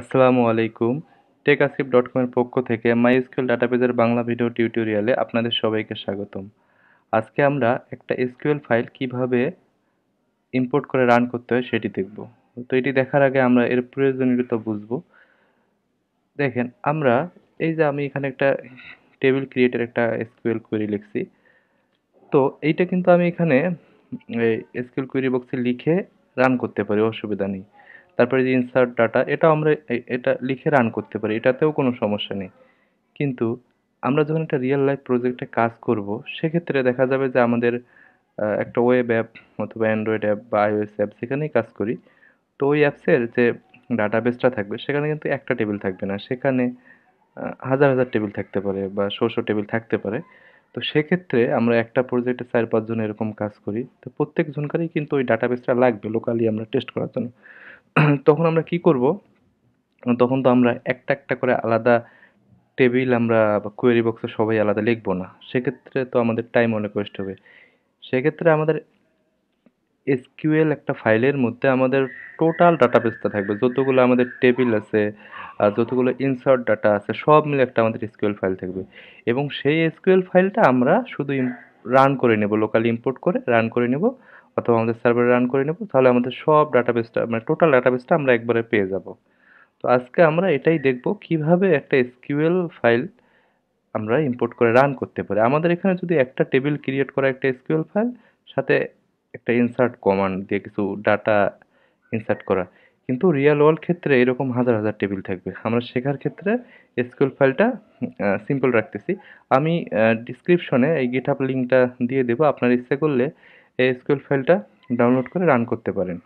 আসসালামু আলাইকুম টেকাসিপ ডট কমের পক্ষ থেকে মাইএসকিউএল ডাটাবেজের বাংলা ভিডিও টিউটোরিয়ালে আপনাদের সবাইকে স্বাগতম আজকে আমরা একটা এসকিউএল ফাইল কিভাবে ইম্পোর্ট করে রান করতে হয় সেটি দেখব তো এটি দেখার আগে আমরা এর প্রয়োজনীয়তা বুঝব দেখেন আমরা এই যে আমি এখানে একটা টেবিল ক্রিয়েটের একটা এসকিউএল কোয়েরি লিখছি তো এইটা কিন্তু আমি এখানে এই এসকিউএল কোয়েরি বক্সে লিখে রান করতে পারি অসুবিধা নেই তারপরে যে ইনসার্ট ডাটা এটা আমরা এটা লিখে রান করতে পারি এটাতেও কোনো সমস্যা নেই কিন্তু আমরা যখন একটা রিয়েল লাইফ প্রজেক্টে কাজ করব সেক্ষেত্রে দেখা যাবে যে আমাদের একটা ওয়েব অ্যাপ অথবা অ্যান্ড্রয়েড অ্যাপ বা আইওএস অ্যাপ সেখানেই কাজ করি তো ওই অ্যাপসের যে বেসটা থাকবে সেখানে কিন্তু একটা টেবিল থাকবে না সেখানে হাজার হাজার টেবিল থাকতে পারে বা শো শো টেবিল থাকতে পারে তো সেক্ষেত্রে আমরা একটা প্রজেক্টে চার পাঁচজন এরকম কাজ করি তো প্রত্যেক জনকারই কিন্তু ওই বেসটা লাগবে লোকালি আমরা টেস্ট করার জন্য তখন আমরা কী করবো তখন তো আমরা একটা একটা করে আলাদা টেবিল আমরা বা কোয়েরি বক্সে সবাই আলাদা লিখবো না সেক্ষেত্রে তো আমাদের টাইম অনেক ওয়েস্ট হবে সেক্ষেত্রে আমাদের এসকিউএল একটা ফাইলের মধ্যে আমাদের টোটাল ডাটা ডাটাবেসটা থাকবে যতগুলো আমাদের টেবিল আছে আর যতগুলো ইনসার্ট ডাটা আছে সব মিলে একটা আমাদের এসকিউএল ফাইল থাকবে এবং সেই এসকিউএল ফাইলটা আমরা শুধু রান করে নেব লোকালি ইম্পোর্ট করে রান করে নেব অথবা আমাদের সার্ভারে রান করে নেব তাহলে আমাদের সব ডাটাবেসটা মানে টোটাল ডাটাবেসটা আমরা একবারে পেয়ে যাব তো আজকে আমরা এটাই দেখব কিভাবে একটা এসকিউএল ফাইল আমরা ইম্পোর্ট করে রান করতে পারি আমাদের এখানে যদি একটা টেবিল ক্রিয়েট করা একটা এসকিউএল ফাইল সাথে একটা ইনসার্ট কমান্ড দিয়ে কিছু ডাটা ইনসার্ট করা কিন্তু রিয়েল ওয়ার্ল্ড ক্ষেত্রে এরকম হাজার হাজার টেবিল থাকবে আমরা শেখার ক্ষেত্রে এসকিউএল ফাইলটা সিম্পল রাখতেছি আমি ডিসক্রিপশনে এই গিটহাব লিঙ্কটা দিয়ে দেবো আপনার ইচ্ছে করলে এই এসকিউএল ফাইলটা ডাউনলোড করে রান করতে পারেন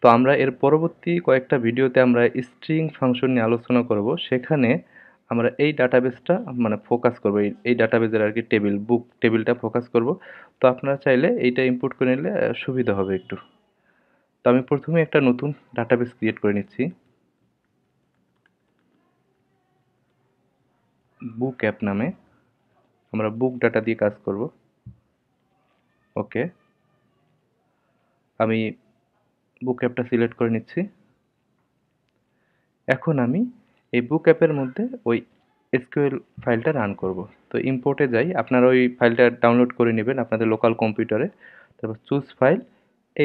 তো আমরা এর পরবর্তী কয়েকটা ভিডিওতে আমরা স্ট্রিং ফাংশন নিয়ে আলোচনা করব সেখানে আমরা এই ডাটাবেসটা মানে ফোকাস করব এই এই ডাটাবেসের আর কি টেবিল বুক টেবিলটা ফোকাস করব তো আপনারা চাইলে এইটা ইম্পোর্ট করে নিলে সুবিধা হবে একটু তো আমি প্রথমে একটা নতুন ডাটাবেস ক্রিয়েট করে নিচ্ছি বুক অ্যাপ নামে আমরা বুক ডাটা দিয়ে কাজ করব ওকে আমি বুক অ্যাপটা সিলেক্ট করে নিচ্ছি এখন আমি এই বুক অ্যাপের মধ্যে ওই এসকিউএল ফাইলটা রান করব তো ইম্পোর্টে যাই আপনারা ওই ফাইলটা ডাউনলোড করে নেবেন আপনাদের লোকাল কম্পিউটারে তারপর চুজ ফাইল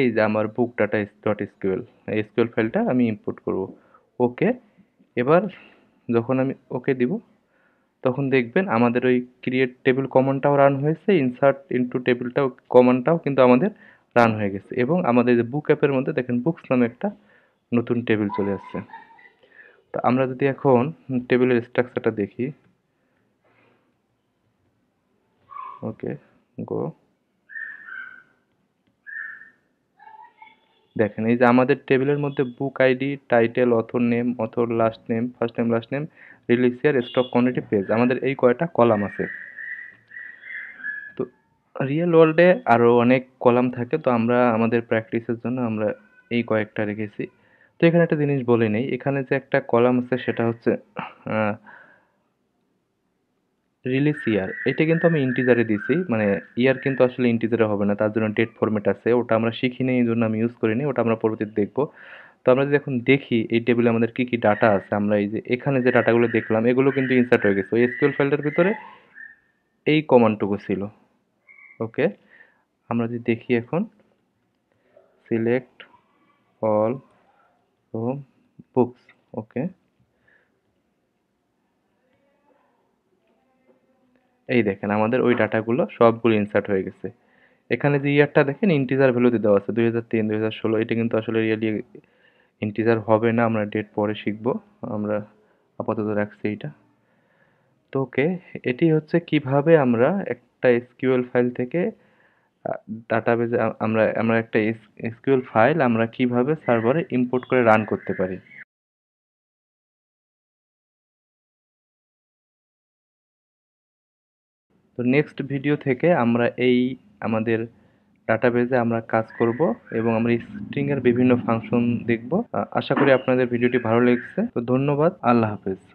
এই যে আমার book data dot SQL SQL ফাইলটা আমি ইম্পোর্ট করব ওকে এবার যখন আমি ওকে দিব তখন দেখবেন আমাদের ওই ক্রিয়েট টেবিল কমনটাও রান হয়েছে ইনসার্ট ইনটু টেবিলটাও কমনটাও কিন্তু আমাদের রান হয়ে গেছে এবং আমাদের যে বুক অ্যাপের মধ্যে দেখেন বুকস নামে একটা নতুন টেবিল চলে আসছে তো আমরা যদি এখন টেবিলের স্ট্রাকচারটা দেখি ওকে গো দেখেন এই যে আমাদের টেবিলের মধ্যে book ID title author name author last name first name last name release year stock quantity page আমাদের এই কয়টা কলাম আছে তো রিয়েল ওয়ার্ল্ডে আরও অনেক কলাম থাকে তো আমরা আমাদের প্র্যাকটিসের জন্য আমরা এই কয়েকটা রেখেছি তো এখানে একটা জিনিস বলে নেই এখানে যে একটা কলাম আছে সেটা হচ্ছে রিলিজ ইয়ার এটা কিন্তু আমি ইন্টিজারে দিছি মানে ইয়ার কিন্তু আসলে ইন্টিজারে হবে না তার জন্য ডেট ফরম্যাট আছে ওটা আমরা শিখিনি এই জন্য আমি ইউজ করিনি ওটা আমরা পরবর্তীতে দেখব তো আমরা যদি এখন দেখি এই টেবিলে আমাদের কী কী ডাটা আছে আমরা এই যে এখানে যে ডাটাগুলো দেখলাম এগুলো কিন্তু ইনসার্ট হয়ে গেছে ওই এসকিউএল ফাইলটার ভিতরে এই কমানটুকু ছিল ওকে আমরা যদি দেখি এখন select all of books okay এই দেখেন আমাদের ওই ডাটাগুলো সবগুলো ইনসার্ট হয়ে গেছে এখানে যে ইয়ারটা দেখেন ইন্টিজার ভ্যালুতে দেওয়া আছে দুই হাজার তিন হাজার ষোলো এটা কিন্তু আসলে রিয়েলি ইন্টিজার হবে না আমরা ডেট পরে শিখবো আমরা আপাতত রাখছি এইটা তো ওকে এটি হচ্ছে কিভাবে আমরা একটা এসকিউএল ফাইল থেকে ডাটাবেজে আমরা আমরা একটা এসকিউএল ফাইল আমরা কিভাবে সার্ভারে ইম্পোর্ট করে রান করতে পারি তো নেক্সট ভিডিও থেকে আমরা এই আমাদের ডাটাবেজে আমরা কাজ করব এবং আমরা স্ট্রিংয়ের বিভিন্ন ফাংশন দেখব আশা করি আপনাদের ভিডিওটি ভালো লেগেছে তো ধন্যবাদ আল্লাহ হাফেজ